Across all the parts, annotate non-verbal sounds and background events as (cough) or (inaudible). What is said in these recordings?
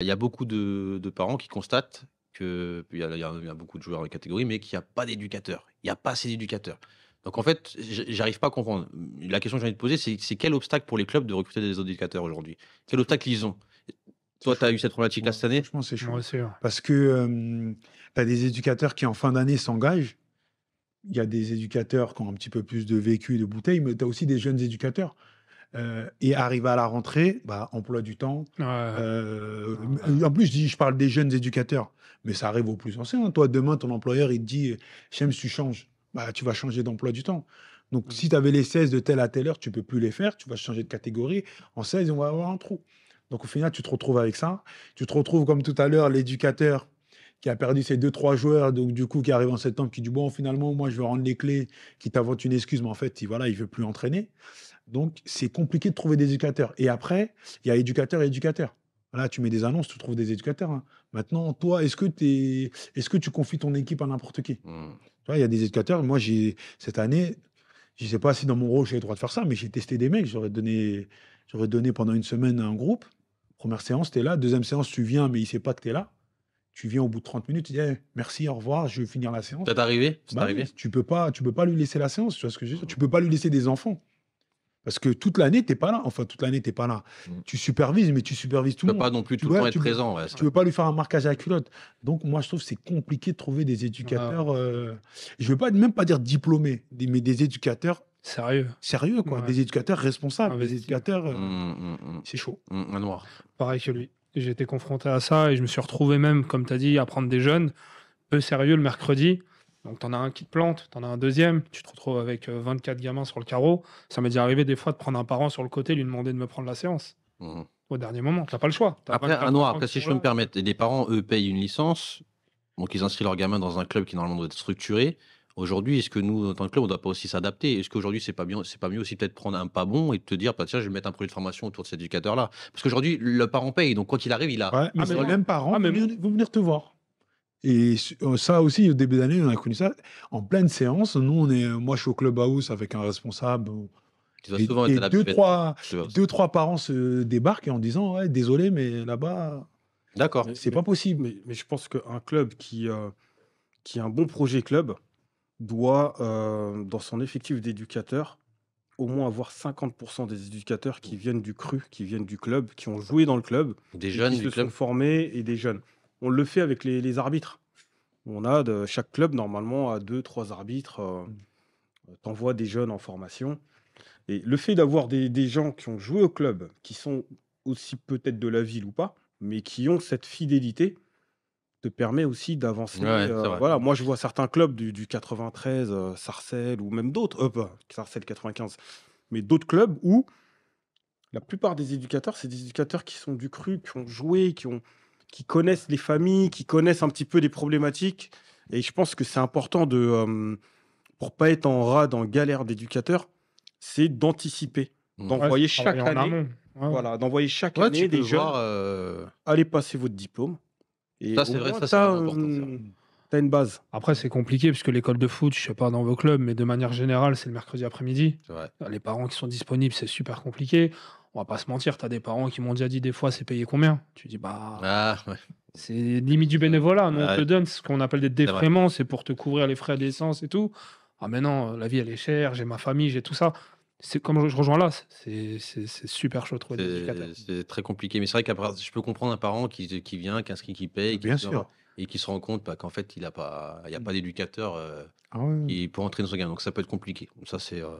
Il y a beaucoup de, parents qui constatent qu'il y, a, beaucoup de joueurs en catégorie, mais qu'il n'y a pas d'éducateurs, Il n'y a pas assez d'éducateurs. Donc en fait, j'arrive pas à comprendre. La question que j'ai envie de poser, c'est quel obstacle pour les clubs de recruter des éducateurs aujourd'hui Quel obstacle ils ont Toi, tu as eu cette problématique-là cette année Franchement, c'est sûr. Parce que tu as des éducateurs qui, en fin d'année, s'engagent. Il y a des éducateurs qui ont un petit peu plus de vécu et de bouteille, mais tu as aussi des jeunes éducateurs euh, et arriver à la rentrée, bah, emploi du temps. Euh, en plus, je, parle des jeunes éducateurs, mais ça arrive aux plus anciens. Toi, demain, ton employeur, il te dit J'aime si tu changes. Bah, tu vas changer d'emploi du temps. Donc, mm. si tu avais les 16 de telle à telle heure, tu peux plus les faire. Tu vas changer de catégorie. En 16, on va avoir un trou. Donc, au final, tu te retrouves avec ça. Tu te retrouves, comme tout à l'heure, l'éducateur qui a perdu ses deux, trois joueurs, donc du coup, qui arrive en septembre, qui dit Bon, finalement, moi, je vais rendre les clés, qui t'invente une excuse, mais en fait, il, voilà, il veut plus entraîner. Donc, c'est compliqué de trouver des éducateurs. Et après, il y a éducateurs et éducateurs. Là, tu mets des annonces, tu trouves des éducateurs. Hein. Maintenant, toi, est-ce que, est que tu confies ton équipe à n'importe qui hmm. il y a des éducateurs. Moi, cette année, je ne sais pas si dans mon rôle, j'ai le droit de faire ça, mais j'ai testé des mecs. J'aurais donné, donné pendant une semaine à un groupe. Première séance, tu es là. Deuxième séance, tu viens, mais il ne sait pas que tu es là. Tu viens au bout de 30 minutes, tu dis merci, au revoir, je vais finir la séance. T'es arrivé, bah arrivé Tu peux pas, tu peux pas lui laisser la séance, tu vois ce que hmm. Tu peux pas lui laisser des enfants. Parce que toute l'année, tu n'es pas là. Enfin, toute l'année, tu n'es pas là. Mm. Tu supervises, mais tu supervises tout le monde. Tu ne peux pas non plus tout le temps être présent. tu ne veux pas lui faire un marquage à la culotte. Donc, moi, je trouve que c'est compliqué de trouver des éducateurs, euh, je ne veux pas, même pas dire diplômés, mais des éducateurs Sérieux. Sérieux, quoi. Des éducateurs responsables, ah, des éducateurs. Euh, mm, mm, c'est chaud. un noir. Pareil que lui. J'ai été confronté à ça et je me suis retrouvé même, comme tu as dit, à prendre des jeunes peu sérieux le mercredi. Donc, tu en as un qui te plante, tu en as un deuxième, tu te retrouves avec 24 euh, gamins sur le carreau. Ça m'est déjà arrivé des fois de prendre un parent sur le côté lui demander de me prendre la séance. Mmh. Au dernier moment, tu n'as pas le choix. après, à ah si je peux me permettre, les parents, eux, payent une licence, donc ils inscrivent leur gamin dans un club qui normalement doit être structuré. Aujourd'hui, est-ce que nous, en tant que club, on ne doit pas aussi s'adapter Est-ce qu'aujourd'hui, c'est pas bien, pas mieux aussi peut-être prendre un pas bon et te dire, bah, tiens, je vais mettre un projet de formation autour de cet éducateur-là Parce qu'aujourd'hui, le parent paye, donc quand il arrive, il a. Ouais, mais ah, le même parent, ah, mais... venir te voir. Et euh, ça aussi, au début d'année, on a connu ça. En pleine séance, nous, on est, moi, je suis au club clubhouse avec un responsable. Et, souvent deux, trois, trois parents se débarquent en disant désolé, mais là-bas, d'accord, c'est pas possible. Mais, je pense qu'un club qui, a euh, un bon projet club doit, euh, dans son effectif d'éducateurs, au moins avoir 50% des éducateurs qui viennent du CRU, qui viennent du club, qui ont joué dans le club, des jeunes qui sont formés et des jeunes on le fait avec les, arbitres. On a chaque club normalement à deux, trois arbitres. tu euh, mm. euh, T'envoies des jeunes en formation. Et le fait d'avoir des, gens qui ont joué au club, qui sont aussi peut-être de la ville ou pas, mais qui ont cette fidélité, te permet aussi d'avancer. Euh, voilà, moi je vois certains clubs du, 93, Sarcelles ou même d'autres, Sarcelles 95, mais d'autres clubs où la plupart des éducateurs, c'est des éducateurs qui sont du cru, qui ont joué, qui ont qui connaissent les familles, qui connaissent un petit peu les problématiques. Et je pense que c'est important de, ne euh, pour pas être en rade, en galère d'éducateur, c'est d'anticiper, mmh. d'envoyer chaque année, voilà, d'envoyer chaque année des jeunes. Euh, allez passer votre diplôme. Et ça c'est vrai, ça c'est important. T'as une base. Après, c'est compliqué puisque l'école de foot, je sais pas dans vos clubs, mais de manière générale, c'est le mercredi après-midi. Les parents qui sont disponibles, c'est super compliqué on va pas se mentir, tu as des parents qui m'ont déjà dit des fois c'est payé combien Tu dis bah ah, c'est limite du bénévolat, on te donne ce qu'on appelle des défraiements, c'est pour te couvrir les frais d'essence et tout. Ah mais non, la vie elle est chère, j'ai ma famille, j'ai tout ça. C'est comme je rejoins là, c'est super chaud trouver C'est très compliqué, mais c'est vrai qu'après je peux comprendre un parent qui, vient, qui inscrit, qui paye, bien sûr. Oh, et qui se rend compte bah, qu'en fait, il n'y a pas, pas d'éducateur euh, pour ah entrer dans ce gain. Donc, ça peut être compliqué. Ça, euh,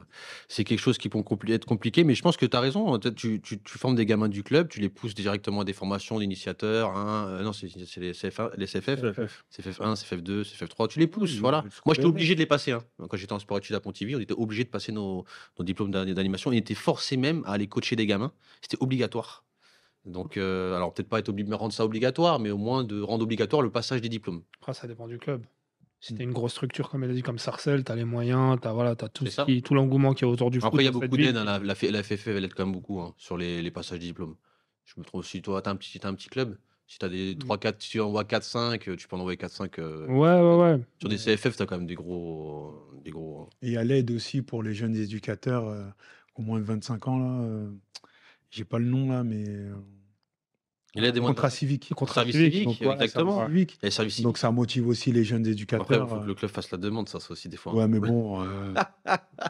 c'est quelque chose qui peut être compliqué, mais je pense que hein. tu as raison. Tu, tu, formes des gamins du club, tu les pousses directement à des formations d'initiateurs. Hein, euh, non, c'est les, CFF, CFF, 1 CFF2, CFF3. Tu les pousses, voilà. Moi, j'étais obligé de les passer. Hein. Quand j'étais en sport études à Pontivy, on était obligé de passer nos, nos diplômes d'animation. On était forcé même à aller coacher des gamins. C'était obligatoire. Donc, euh, alors peut-être pas être obligé, rendre ça obligatoire, mais au moins de rendre obligatoire le passage des diplômes. Après, ça dépend du club. Si mm. t'es une grosse structure, comme elle a dit, comme Sarcelles, t'as les moyens, t'as voilà, as tout, ce qui, tout l'engouement qui est autour du foot. Après, il y a beaucoup d'aide. Hein, la, FFF, elle aide quand même beaucoup hein, sur les, passages des diplômes. Je me trouve si toi, t'as un petit, un petit club, si t'as des 3, mm. 4, tu envoies 4, 5, tu peux en envoyer 4, 5. Euh, ouais, ouais, ouais. Sur des CFF, t'as quand même des gros. Des gros... Et à l'aide aussi pour les jeunes éducateurs, au euh, moins de 25 ans, j'ai pas le nom là, mais. Euh, il a des contrat civique. Contrat civique, donc, exactement. donc ça motive aussi les jeunes éducateurs. il faut que le euh. club fasse la demande, ça, c'est aussi des fois. Hein. Ouais, mais bon, (laughs) euh.